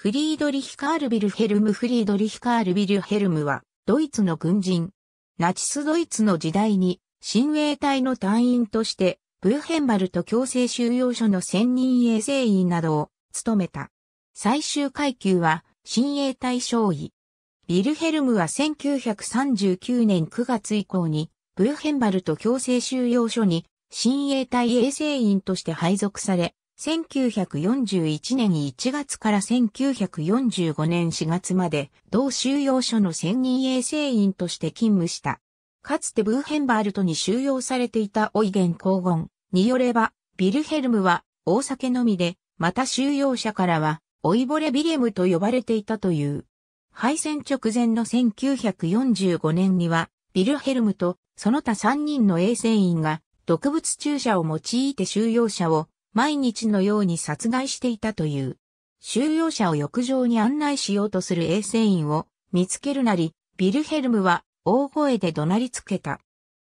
フリードリヒカール・ビルヘルム・フリードリヒカール・ビルヘルムは、ドイツの軍人。ナチスドイツの時代に、親衛隊の隊員として、ブーヘンバルト強制収容所の専任衛生員などを務めた。最終階級は、親衛隊少尉。ビルヘルムは1939年9月以降に、ブーヘンバルト強制収容所に、親衛隊衛生員として配属され、1941年1月から1945年4月まで同収容所の専任衛生員として勤務した。かつてブーヘンバールトに収容されていたオイゲン公言によれば、ビルヘルムは大酒のみで、また収容者からは、オイボレビレムと呼ばれていたという。敗戦直前の1945年には、ビルヘルムとその他3人の衛生員が毒物注射を用いて収容者を毎日のように殺害していたという。収容者を浴場に案内しようとする衛生員を見つけるなり、ビルヘルムは大声で怒鳴りつけた。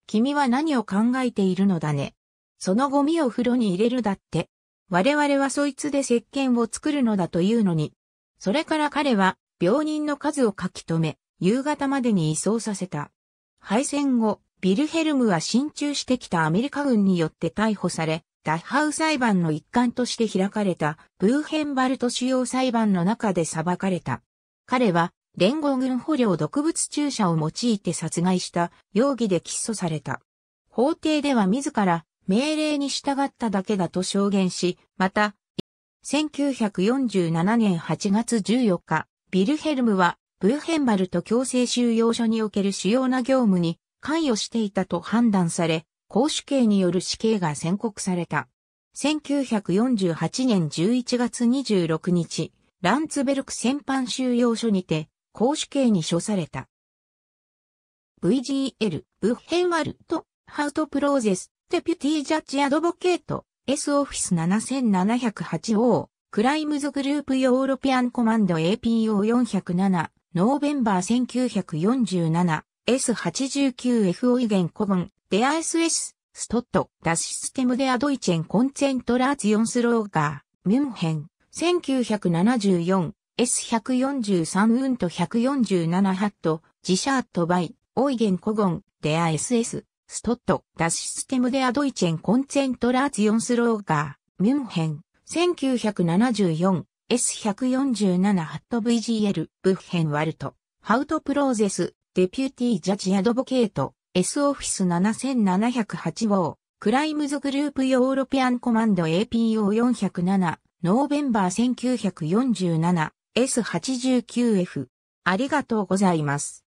君は何を考えているのだね。そのゴミを風呂に入れるだって。我々はそいつで石鹸を作るのだというのに。それから彼は病人の数を書き留め、夕方までに移送させた。敗戦後、ビルヘルムは進駐してきたアメリカ軍によって逮捕され、ダッハウ裁判の一環として開かれたブーヘンバルト主要裁判の中で裁かれた。彼は連合軍捕虜毒物注射を用いて殺害した容疑で起訴された。法廷では自ら命令に従っただけだと証言し、また、1947年8月14日、ビルヘルムはブーヘンバルト強制収容所における主要な業務に関与していたと判断され、公主刑による死刑が宣告された。1948年11月26日、ランツベルク戦犯収容所にて、公主刑に処された。VGL、ブッヘンワルト、ハウトプローゼス、デピュティジャッジアドボケート、S オフィス 7708O、クライムズグループヨーロピアンコマンド APO407、ノーベンバー1947、S89F o イゲン古ン、デア SS、ス、トット、ダシステムデアドイチェンコンセントラーツヨンスローガー、ミュンヘン、1974、S143 ウント147ハット、ジシャットバイ、オイゲンコゴン、デア SS、ストット、ダシステムデアドイチェンコンセントラーツヨンスローガー、ミュンヘン、1974、S147 ハット VGL、ブッヘンワルト、ハウトプローゼス、デピューティージャジアドボケート、S オフィス7708号、クライムズグループヨーロピアンコマンド APO407、ノーベンバー 1947S89F。ありがとうございます。